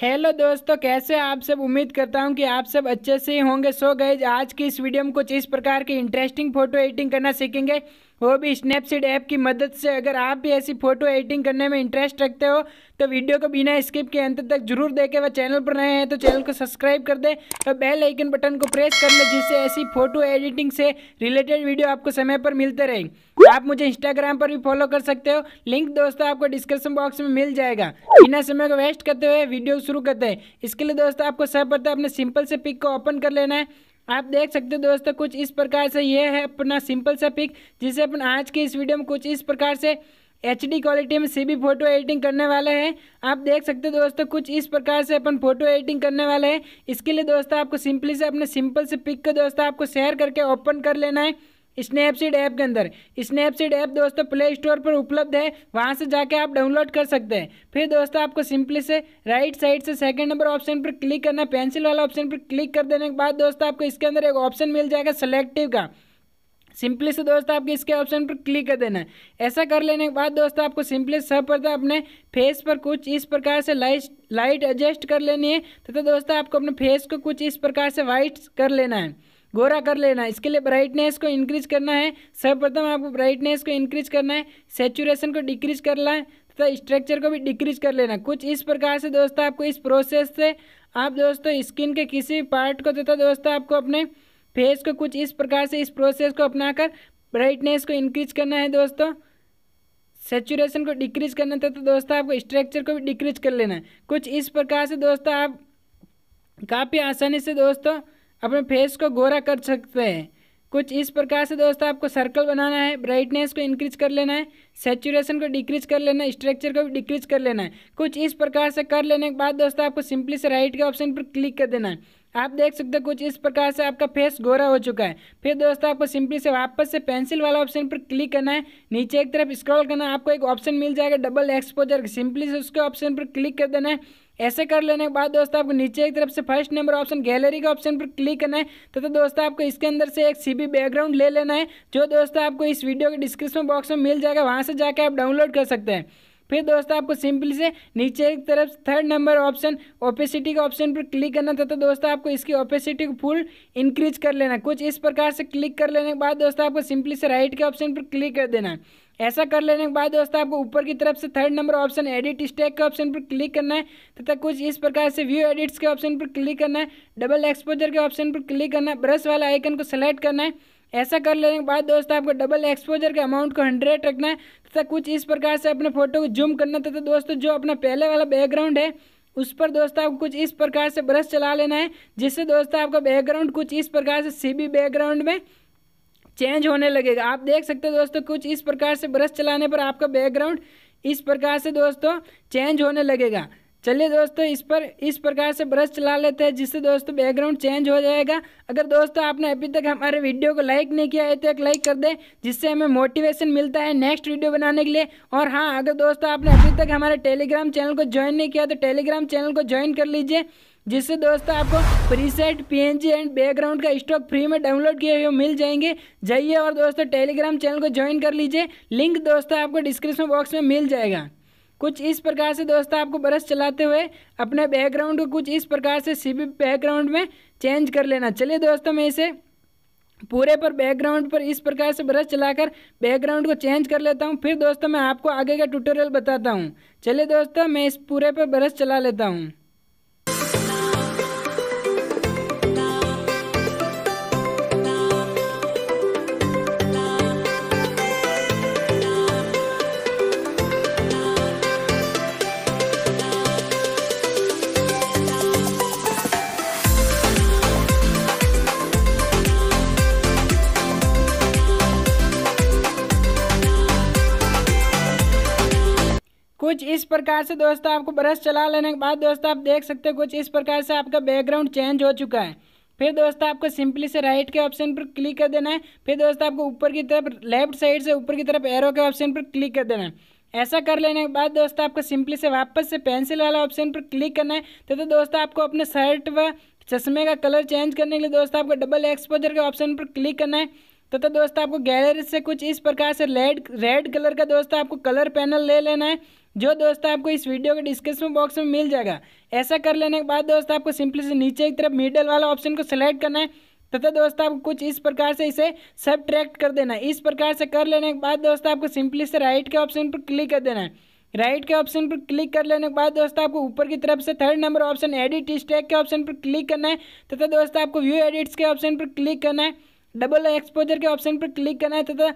hello दोस्तों कैसे आप सब उम्मीद करता हूं कि आप सब अच्छे से ही होंगे सो गए आज की इस वीडियो में कुछ इस प्रकार की इंटरेस्टिंग फोटो एडिटिंग करना सीखेंगे वो भी स्नैपसीड ऐप की मदद से अगर आप भी ऐसी फोटो एडिटिंग करने में इंटरेस्ट रखते हो तो वीडियो को बिना स्किप के अंत तक जरूर देखें वह चैनल पर नए हैं तो चैनल को सब्सक्राइब कर दें और बेल आइकन बटन को प्रेस कर लें जिससे ऐसी फोटो एडिटिंग से रिलेटेड वीडियो आपको समय पर मिलते रहेंगे आप मुझे इंस्टाग्राम पर भी फॉलो कर सकते हो लिंक दोस्तों आपको डिस्क्रिप्शन बॉक्स में मिल जाएगा बिना समय को वेस्ट करते हुए वीडियो शुरू करते हैं इसके लिए दोस्तों आपको सब पता अपने सिंपल से पिक को ओपन कर लेना है आप देख सकते हो दोस्तों कुछ इस प्रकार से यह है अपना सिंपल सा पिक जिसे अपन आज के इस वीडियो में कुछ इस प्रकार से एच डी क्वालिटी में सीबी फोटो एडिटिंग करने वाले हैं आप देख सकते हो दोस्तों कुछ इस प्रकार से अपन फोटो एडिटिंग करने वाले हैं इसके लिए दोस्तों आपको सिंपली से अपने सिंपल से पिक को दोस्तों आपको शेयर करके ओपन कर लेना है स्नैपसीड ऐप के अंदर स्नैपसीड ऐप दोस्तों प्ले स्टोर पर उपलब्ध है वहाँ से जाके आप डाउनलोड कर सकते हैं फिर दोस्तों आपको सिंपली से राइट साइड से सेकंड नंबर ऑप्शन पर क्लिक करना पेंसिल वाला ऑप्शन पर क्लिक कर देने के बाद दोस्तों आपको इसके अंदर एक ऑप्शन मिल जाएगा सेलेक्टिव का सिंपली से दोस्त आपके इसके ऑप्शन पर क्लिक कर देना है ऐसा कर लेने के बाद दोस्तों आपको सिंपली सब पर्दा अपने फेस पर कुछ इस प्रकार से लाइट लाइट एडजस्ट कर लेनी है तथा तो दोस्तों आपको अपने फेस को कुछ इस प्रकार से वाइट कर लेना है गोरा कर लेना इसके लिए ब्राइटनेस को इंक्रीज करना है सर्वप्रथम आपको ब्राइटनेस को इंक्रीज करना है सेचुरेशन को डिक्रीज करना है तथा स्ट्रक्चर को भी डिक्रीज कर लेना कुछ इस प्रकार से दोस्तों आपको इस प्रोसेस से आप दोस्तों स्किन के किसी भी पार्ट को तथा दोस्तों आपको अपने फेस को कुछ इस प्रकार से इस प्रोसेस को अपनाकर ब्राइटनेस को इंक्रीज करना है दोस्तों सेचुरेशन को डिक्रीज करना था तो दोस्तों आपको स्ट्रक्चर को भी डिक्रीज कर लेना है कुछ इस प्रकार से दोस्तों आप काफ़ी आसानी से दोस्तों अपने फेस को गोरा कर सकते हैं कुछ इस प्रकार से दोस्तों आपको सर्कल बनाना है ब्राइटनेस को इंक्रीज कर लेना है सेचुरेशन को डिक्रीज कर लेना है स्ट्रक्चर को भी डिक्रीज कर लेना है कुछ इस प्रकार से कर लेने के बाद दोस्तों आपको सिंपली से राइट के ऑप्शन पर क्लिक कर देना है आप देख सकते हो कुछ इस प्रकार से आपका फेस गोरा हो चुका है फिर दोस्तों आपको सिंपली से वापस से पेंसिल वाला ऑप्शन पर क्लिक करना है नीचे एक तरफ स्क्रॉल करना है आपको एक ऑप्शन मिल जाएगा डबल एक्सपोजर सिंपली से उसके ऑप्शन पर क्लिक कर देना है ऐसे कर लेने के बाद दोस्तों आपको नीचे एक तरफ से फर्स्ट नंबर ऑप्शन गैलरी के ऑप्शन पर क्लिक करना है तथा तो दोस्तों आपको इसके अंदर से एक सीबी बैकग्राउंड ले लेना है जो दोस्तों आपको इस वीडियो के डिस्क्रिप्शन बॉक्स में मिल जाएगा वहाँ से जाकर आप डाउनलोड कर सकते हैं फिर दोस्तों आपको सिंपली से नीचे एक तरफ थर्ड नंबर ऑप्शन ओपेसिटी के ऑप्शन पर क्लिक करना था तो दोस्तों आपको इसकी ओपेसिटी को फुल इंक्रीज कर लेना कुछ इस प्रकार से क्लिक कर लेने के बाद दोस्तों आपको सिंपली से राइट के ऑप्शन पर क्लिक कर देना है ऐसा कर लेने के बाद दोस्तों आपको ऊपर की तरफ से third number option edit stack के ऑप्शन पर क्लिक करना है तथा कुछ इस प्रकार से व्यू एडिट्स के ऑप्शन पर क्लिक करना है डबल एक्सपोजर के ऑप्शन पर क्लिक करना है ब्रश वाला आइकन को सेलेक्ट करना है ऐसा कर लेने के बाद दोस्तों आपको डबल एक्सपोजर के अमाउंट को हंड्रेड रखना है तथा कुछ इस प्रकार से अपने फोटो को जूम करना तथा तो दोस्तों जो अपना पहले वाला बैकग्राउंड है उस पर दोस्तों आपको कुछ इस प्रकार से ब्रश चला लेना है जिससे दोस्तों आपका बैकग्राउंड कुछ इस प्रकार से सीबी बैकग्राउंड में चेंज होने लगेगा आप देख सकते हो दोस्तों कुछ इस प्रकार से ब्रश चलाने पर आपका बैकग्राउंड इस प्रकार से दोस्तों चेंज होने लगेगा चलिए दोस्तों इस पर इस प्रकार से ब्रश चला लेते हैं जिससे दोस्तों बैकग्राउंड चेंज हो जाएगा अगर दोस्तों आपने अभी तक हमारे वीडियो को लाइक नहीं किया है तो एक लाइक कर दें जिससे हमें मोटिवेशन मिलता है नेक्स्ट वीडियो बनाने के लिए और हाँ अगर दोस्तों आपने अभी तक हमारे टेलीग्राम चैनल को ज्वाइन नहीं किया तो टेलीग्राम चैनल को ज्वाइन कर लीजिए जिससे दोस्तों आपको प्रीसेट पीएनजी एंड बैकग्राउंड का स्टॉक फ्री में डाउनलोड किए हुए मिल जाएंगे जाइए और दोस्तों टेलीग्राम चैनल को ज्वाइन कर लीजिए लिंक दोस्तों आपको डिस्क्रिप्शन बॉक्स में मिल जाएगा कुछ इस प्रकार से दोस्तों आपको ब्रश चलाते हुए अपने बैकग्राउंड को कुछ इस प्रकार से सीबी बैकग्राउंड में चेंज कर लेना चलिए दोस्तों मैं इसे पूरे पर बैकग्राउंड पर इस प्रकार से ब्रश चलाकर बैकग्राउंड को चेंज कर लेता हूँ फिर दोस्तों मैं आपको आगे का ट्यूटोरियल बताता हूँ चलिए दोस्तों मैं इस पूरे पर ब्रश चला लेता हूँ कुछ इस प्रकार से दोस्तों आपको ब्रश चला लेने के बाद दोस्तों आप देख सकते हो कुछ इस प्रकार से आपका बैकग्राउंड चेंज हो चुका है फिर दोस्तों आपको सिंपली से राइट के ऑप्शन पर क्लिक कर देना है फिर दोस्तों आपको ऊपर की तरफ लेफ्ट साइड से ऊपर की तरफ एरो के ऑप्शन पर क्लिक कर देना है ऐसा कर लेने के बाद दोस्तों आपको सिंपली से वापस से पेंसिल वाला ऑप्शन पर क्लिक करना है तो, तो दोस्तों आपको अपने शर्ट व चश्मे का कलर चेंज करने के लिए दोस्तों आपको डबल एक्सपोजर के ऑप्शन पर क्लिक करना है तथा तो, तो दोस्तों आपको गैलरी से कुछ इस प्रकार से रेड रेड कलर का दोस्तों आपको कलर पैनल ले लेना है जो दोस्तों आपको इस वीडियो के डिस्क्रिप्शन बॉक्स में मिल जाएगा ऐसा कर लेने के बाद दोस्तों आपको सिंपली से नीचे की तरफ मिडल वाला ऑप्शन को सिलेक्ट करना है तथा तो, तो दोस्तों आपको कुछ इस प्रकार से इसे सब कर देना है इस प्रकार से कर लेने के बाद दोस्तों आपको सिंपली से राइट के ऑप्शन पर क्लिक कर देना है राइट के ऑप्शन पर क्लिक कर लेने के बाद दोस्तों आपको ऊपर की तरफ से third number option edit stack के ऑप्शन पर क्लिक करना है तथा तो, दोस्तों आपको व्यू एडिट्स के ऑप्शन पर क्लिक करना है डबल एक्सपोजर के ऑप्शन पर क्लिक करना है तथा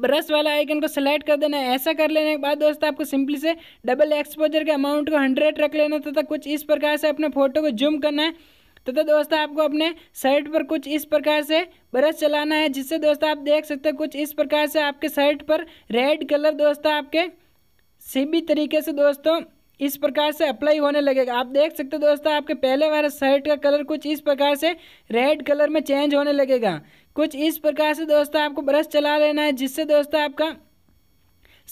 ब्रश वाला आइकन को सिलेक्ट कर देना है ऐसा कर लेने के बाद दोस्तों आपको सिंपली से डबल एक्सपोजर के अमाउंट को हंड्रेड रख लेना तथा कुछ इस प्रकार से अपने फोटो को जूम करना है तथा दोस्तों आपको अपने शर्ट पर कुछ इस प्रकार से ब्रश चलाना है जिससे दोस्तों आप देख सकते हैं कुछ इस प्रकार से आपके शर्ट पर रेड कलर दोस्तों आपके सीबी तरीके से दोस्तों इस प्रकार से अप्लाई होने लगेगा आप देख सकते हो दोस्तों आपके पहले वाले शर्ट का कलर कुछ इस प्रकार से रेड कलर में चेंज होने लगेगा कुछ इस प्रकार से दोस्तों आपको ब्रश चला लेना है जिससे दोस्तों आपका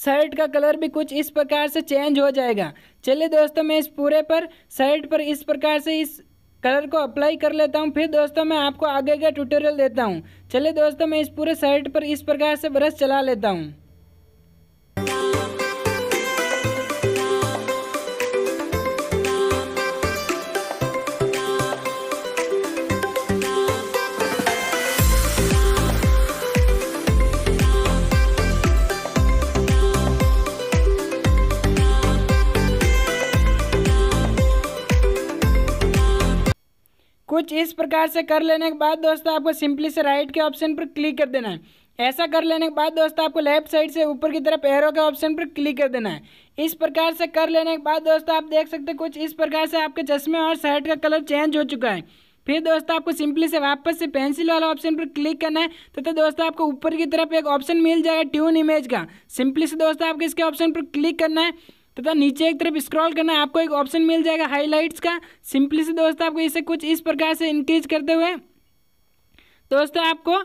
शर्ट का कलर भी कुछ इस प्रकार से चेंज हो जाएगा चलिए दोस्तों मैं इस पूरे पर शर्ट पर इस प्रकार से इस कलर को अप्लाई कर लेता हूँ फिर दोस्तों मैं आपको आगे का ट्यूटोरियल देता हूँ चलिए दोस्तों मैं इस पूरे शर्ट पर इस प्रकार से ब्रश चला लेता हूँ इस प्रकार से कर लेने के बाद दोस्तों आपको सिंपली से राइट के ऑप्शन पर क्लिक कर देना है ऐसा कर लेने के बाद दोस्तों आपको लेफ्ट साइड से ऊपर की तरफ एरो के ऑप्शन पर क्लिक कर देना है इस प्रकार से कर लेने के बाद दोस्तों आप देख सकते हैं कुछ इस प्रकार से आपके चश्मे और शर्ट का कलर चेंज हो चुका है फिर दोस्तों आपको सिंपली से वापस से पेंसिल वाला ऑप्शन पर क्लिक करना है तो, तो दोस्तों आपको ऊपर की तरफ एक ऑप्शन मिल जाएगा ट्यून इमेज का सिंपली से दोस्तों आपको इसके ऑप्शन पर क्लिक करना है तथा नीचे एक तरफ स्क्रॉल करना है आपको एक ऑप्शन मिल जाएगा हाईलाइट्स का सिंपली से दोस्तों आपको इसे कुछ इस प्रकार से इंक्रीज करते हुए दोस्तों आपको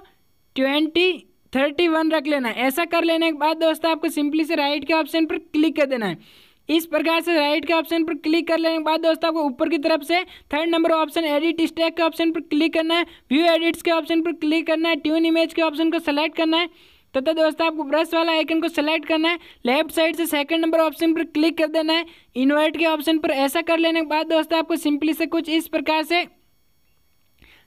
ट्वेंटी थर्टी वन रख लेना है ऐसा कर लेने के बाद दोस्तों आपको सिंपली से राइट के ऑप्शन पर क्लिक कर देना है इस प्रकार से राइट के ऑप्शन पर क्लिक कर लेने के बाद दोस्तों आपको ऊपर की तरफ से third number option edit stack के ऑप्शन पर क्लिक करना है व्यू एडिट्स के ऑप्शन पर क्लिक करना है ट्यून इमेज के ऑप्शन को सेलेक्ट करना है तथा तो, तो दोस्तों आपको ब्रश वाला आइकन को सिलेक्ट करना है लेफ्ट साइड से सेकंड नंबर ऑप्शन पर क्लिक कर देना है इन्वर्ट के ऑप्शन पर ऐसा कर लेने के बाद दोस्तों आपको सिंपली से कुछ इस प्रकार से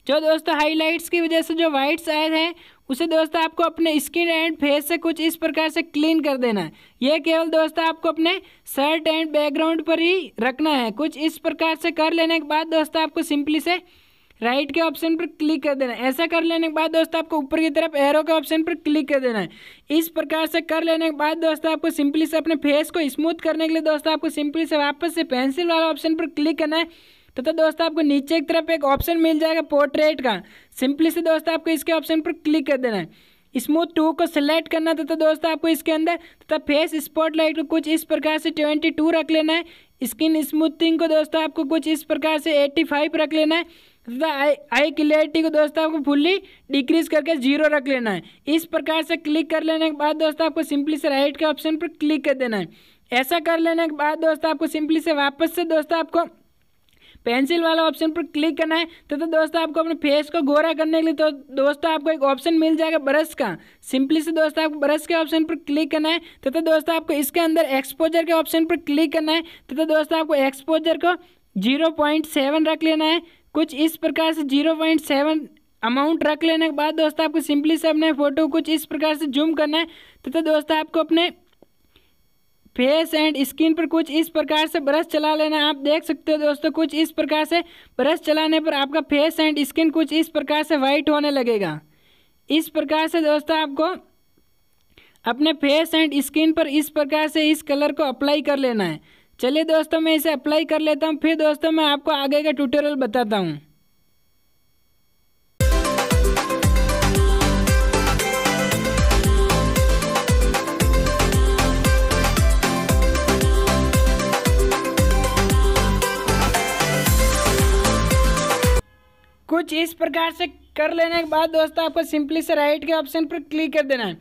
जो दोस्तों हाईलाइट्स की वजह से जो वाइट्स आए हैं उसे दोस्तों आपको अपने स्किन एंड फेस से कुछ इस प्रकार से क्लीन कर देना है ये केवल दोस्तों आपको अपने शर्ट एंड बैकग्राउंड पर ही रखना है कुछ इस प्रकार से कर लेने के बाद दोस्तों आपको सिंपली से राइट के ऑप्शन पर क्लिक कर देना है ऐसा कर लेने के बाद दोस्तों आपको ऊपर की तरफ एरो के ऑप्शन पर क्लिक कर देना है इस प्रकार से कर लेने के बाद दोस्तों आपको सिंपली से अपने फेस को स्मूथ करने के लिए दोस्तों आपको सिंपली से वापस से पेंसिल वाला ऑप्शन पर क्लिक करना है तथा तो दोस्तों आपको नीचे की तरफ एक ऑप्शन मिल जाएगा पोर्ट्रेट का सिंपली से दोस्तों आपको इसके ऑप्शन पर क्लिक कर देना है स्मूथ टू को सिलेक्ट करना तथा दोस्तों आपको इसके अंदर तथा फेस स्पॉटलाइट को कुछ इस प्रकार से ट्वेंटी टू रख लेना है स्किन स्मूथिंग को दोस्तों आपको कुछ इस प्रकार से एट्टी फाइव रख लेना है तथा आई आई क्लियरिटी को दोस्तों आपको फुल्ली डिक्रीज करके जीरो रख लेना है इस प्रकार से क्लिक कर लेने के बाद दोस्तों आपको सिंपली से राइट के ऑप्शन पर क्लिक कर देना है ऐसा कर लेने के बाद दोस्तों आपको सिंपली से वापस से दोस्तों आपको पेंसिल वाला ऑप्शन पर क्लिक करना है तथा तो दोस्तों आपको अपने फेस को गोरा करने के लिए तो दोस्तों आपको एक ऑप्शन मिल जाएगा ब्रश का सिंपली से दोस्तों आपको ब्रश के ऑप्शन पर क्लिक करना है तथा तो दोस्तों आपको इसके अंदर एक्सपोजर के ऑप्शन पर क्लिक करना है तथा तो दोस्तों आपको एक्सपोजर को जीरो पॉइंट सेवन रख लेना है कुछ इस प्रकार से जीरो पॉइंट सेवन अमाउंट रख लेने के बाद दोस्तों आपको सिंपली से अपने फ़ोटो कुछ इस प्रकार से जूम करना है तथा तो दोस्तों आपको अपने फेस एंड स्किन पर कुछ इस प्रकार से ब्रश चला लेना आप देख सकते हो दोस्तों कुछ इस प्रकार से ब्रश चलाने पर आपका फेस एंड स्किन कुछ इस प्रकार से वाइट होने लगेगा इस प्रकार से दोस्तों आपको अपने फेस एंड स्किन पर इस प्रकार से इस कलर को अप्लाई कर लेना है चलिए दोस्तों मैं इसे अप्लाई कर लेता हूँ फिर दोस्तों मैं आपको आगे का ट्यूटोरियल बताता हूँ कुछ इस प्रकार से कर लेने के बाद दोस्तों आपको सिंपली से राइट के ऑप्शन पर क्लिक कर देना है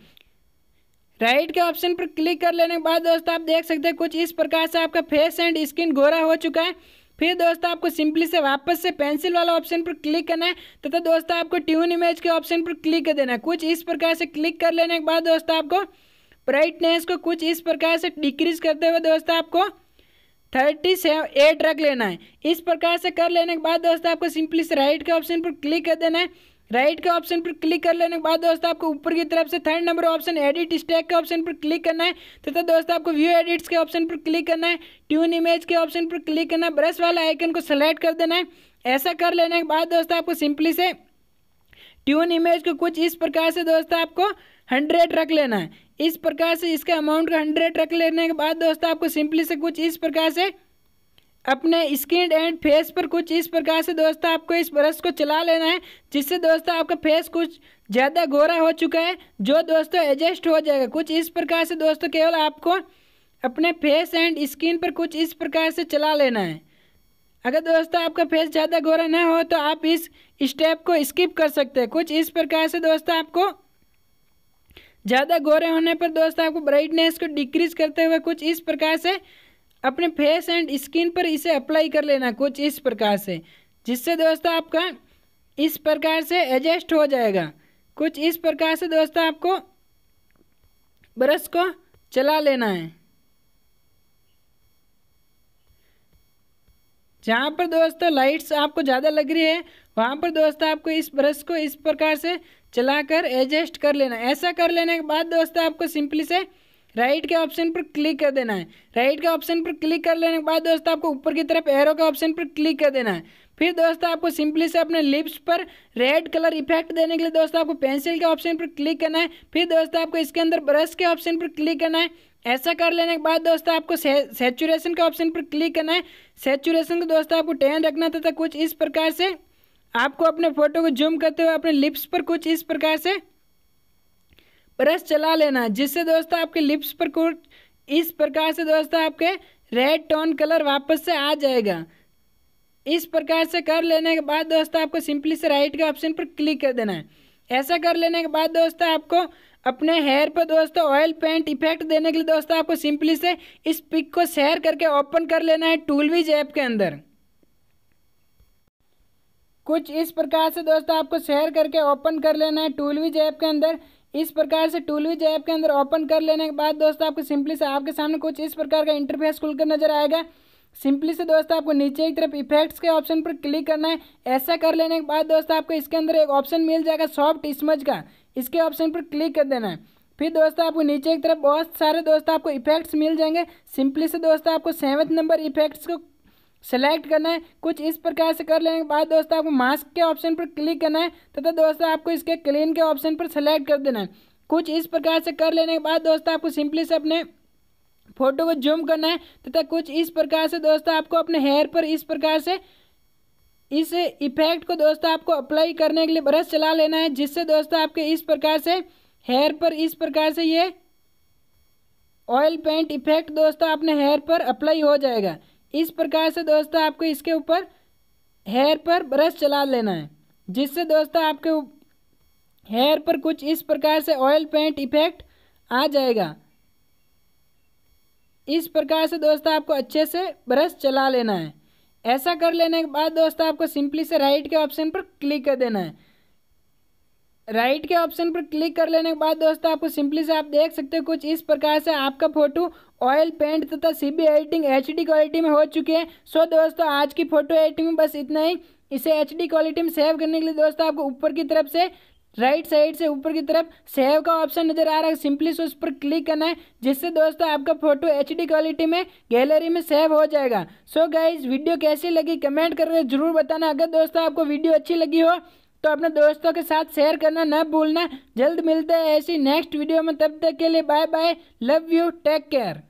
राइट के ऑप्शन पर क्लिक कर लेने के बाद दोस्तों आप देख सकते हैं कुछ इस प्रकार से आपका फेस एंड स्किन गोरा हो चुका है फिर दोस्तों आपको सिंपली से वापस से पेंसिल वाला ऑप्शन पर क्लिक करना है तथा तो दोस्तों आपको ट्यून इमेज के ऑप्शन पर क्लिक कर देना है कुछ इस प्रकार से क्लिक कर लेने के बाद दोस्तों आपको ब्राइटनेस को कुछ इस प्रकार से डिक्रीज करते हुए दोस्तों आपको थर्टी सेवन एट रख लेना है इस प्रकार से कर लेने के बाद दोस्तों आपको सिंपली से राइट के ऑप्शन पर क्लिक कर देना है राइट के ऑप्शन पर क्लिक कर लेने के बाद दोस्तों आपको ऊपर की तरफ से third number option edit stack के ऑप्शन पर क्लिक करना है तथा दोस्तों आपको व्यू एडिट्स के ऑप्शन पर क्लिक करना है ट्यून इमेज के ऑप्शन पर क्लिक करना है ब्रश वाला आइकन को सेलेक्ट कर देना है ऐसा कर लेने के बाद दोस्तों आपको सिंपली से ट्यून इमेज को कुछ इस प्रकार से दोस्तों आपको हंड्रेड रख लेना है इस प्रकार से इसके अमाउंट को हंड्रेड रख लेने के बाद दोस्तों आपको सिंपली से कुछ इस प्रकार से अपने स्किन एंड फेस पर कुछ इस प्रकार से दोस्तों आपको इस ब्रश को चला लेना है जिससे दोस्तों आपका फेस कुछ ज़्यादा गोरा हो चुका है जो दोस्तों एडजस्ट हो जाएगा कुछ इस प्रकार से दोस्तों केवल आपको अपने फेस एंड स्किन पर कुछ इस प्रकार से चला लेना है अगर दोस्तों आपका फेस ज़्यादा गोरा ना हो तो आप इस स्टेप को स्किप कर सकते हैं कुछ इस प्रकार से दोस्तों आपको ज़्यादा गोरे होने पर दोस्तों आपको ब्राइटनेस को डिक्रीज करते हुए कुछ इस प्रकार से अपने फेस एंड स्किन पर इसे अप्लाई कर लेना कुछ इस प्रकार से जिससे दोस्तों आपका इस प्रकार से एडजस्ट हो जाएगा कुछ इस प्रकार से दोस्तों आपको ब्रश को चला लेना है जहाँ पर दोस्तों लाइट्स आपको ज़्यादा लग रही है वहाँ पर दोस्तों आपको इस ब्रश को इस प्रकार से चलाकर एडजस्ट कर लेना ऐसा कर लेने के बाद दोस्तों आपको सिंपली से राइट के ऑप्शन पर क्लिक कर देना है राइट के ऑप्शन पर क्लिक कर लेने के बाद दोस्तों आपको ऊपर की तरफ एरो के ऑप्शन पर क्लिक कर देना है फिर दोस्तों आपको सिंपली से अपने लिप्स पर रेड कलर इफेक्ट देने के लिए दोस्तों आपको पेंसिल के ऑप्शन पर क्लिक करना है फिर दोस्तों आपको इसके अंदर ब्रश के ऑप्शन पर क्लिक करना है ऐसा कर लेने के बाद दोस्तों आपको सेचुरेशन के ऑप्शन पर क्लिक करना है सेचुरेशन को दोस्तों आपको टेन रखना था कुछ इस प्रकार से आपको अपने फोटो को जूम करते हुए अपने लिप्स पर कुछ इस प्रकार से ब्रश चला लेना जिससे दोस्तों आपके लिप्स पर कुछ इस प्रकार से दोस्तों आपके रेड टोन कलर वापस से आ जाएगा इस प्रकार से कर लेने के बाद दोस्तों आपको सिंपली से राइट के ऑप्शन पर क्लिक कर देना है ऐसा कर लेने के बाद दोस्तों आपको अपने हेयर पर दोस्तों ऑयल पेंट इफेक्ट देने के लिए दोस्तों आपको सिंपली से इस पिक को शेयर करके ओपन कर लेना है टूलविज ऐप के अंदर कुछ इस प्रकार से दोस्तों आपको शेयर करके ओपन कर लेना है टूलविज ऐप के अंदर इस प्रकार से टूल विज ऐप के अंदर ओपन कर लेने के बाद दोस्तों आपको सिंपली से आपके सामने कुछ इस प्रकार का इंटरफेस खुलकर नजर आएगा सिंपली से दोस्तों आपको नीचे की तरफ इफेक्ट्स के ऑप्शन पर क्लिक करना है ऐसा कर लेने के बाद दोस्तों आपको इसके अंदर एक ऑप्शन मिल जाएगा सॉफ्ट स्मज का इसके ऑप्शन पर क्लिक कर देना है फिर दोस्तों आपको नीचे की तरफ बहुत सारे दोस्तों आपको इफेक्ट्स मिल जाएंगे सिंपली से दोस्तों आपको सेवन्थ नंबर इफेक्ट्स को सेलेक्ट करना है कुछ इस प्रकार से कर लेने के बाद दोस्तों आपको मास्क के ऑप्शन पर क्लिक करना है तथा दोस्तों आपको इसके क्लीन के ऑप्शन पर सेलेक्ट कर देना है कुछ इस प्रकार से कर लेने के बाद दोस्तों आपको सिंपली से अपने फोटो को जूम करना है तथा कुछ इस प्रकार से दोस्तों आपको अपने हेयर पर इस प्रकार से इस इफेक्ट को दोस्तों आपको अप्लाई करने के लिए ब्रश चला लेना है जिससे दोस्तों आपके इस प्रकार से हेयर पर इस प्रकार से ये ऑयल पेंट इफेक्ट दोस्तों अपने हेयर पर अप्लाई हो जाएगा इस प्रकार से दोस्तों आपको इसके ऊपर हेयर पर ब्रश चला लेना है जिससे दोस्तों आपके हेयर पर कुछ इस प्रकार से ऑयल पेंट इफेक्ट आ जाएगा इस प्रकार से दोस्तों आपको अच्छे से ब्रश चला लेना है ऐसा कर लेने के बाद दोस्तों आपको सिंपली से राइट के ऑप्शन पर क्लिक कर देना है राइट के ऑप्शन पर क्लिक कर लेने के बाद दोस्तों आपको सिंपली से आप देख सकते हो कुछ इस प्रकार से आपका फ़ोटो ऑयल पेंट तथा C B editing H quality में हो चुके हैं सो दोस्तों आज की फोटो एडिटिंग में बस इतना ही इसे एच क्वालिटी में सेव करने के लिए दोस्तों आपको ऊपर की तरफ से राइट साइड से ऊपर की तरफ सेव का ऑप्शन नज़र आ रहा है सिंपली से उस पर क्लिक करना है जिससे दोस्तों आपका फोटो एच क्वालिटी में गैलरी में सेव हो जाएगा सो so गाइज वीडियो कैसी लगी कमेंट करके जरूर बताना अगर दोस्तों आपको वीडियो अच्छी लगी हो तो अपने दोस्तों के साथ शेयर करना न भूलना जल्द मिलते हैं ऐसी नेक्स्ट वीडियो में तब तक के लिए bye bye love you take care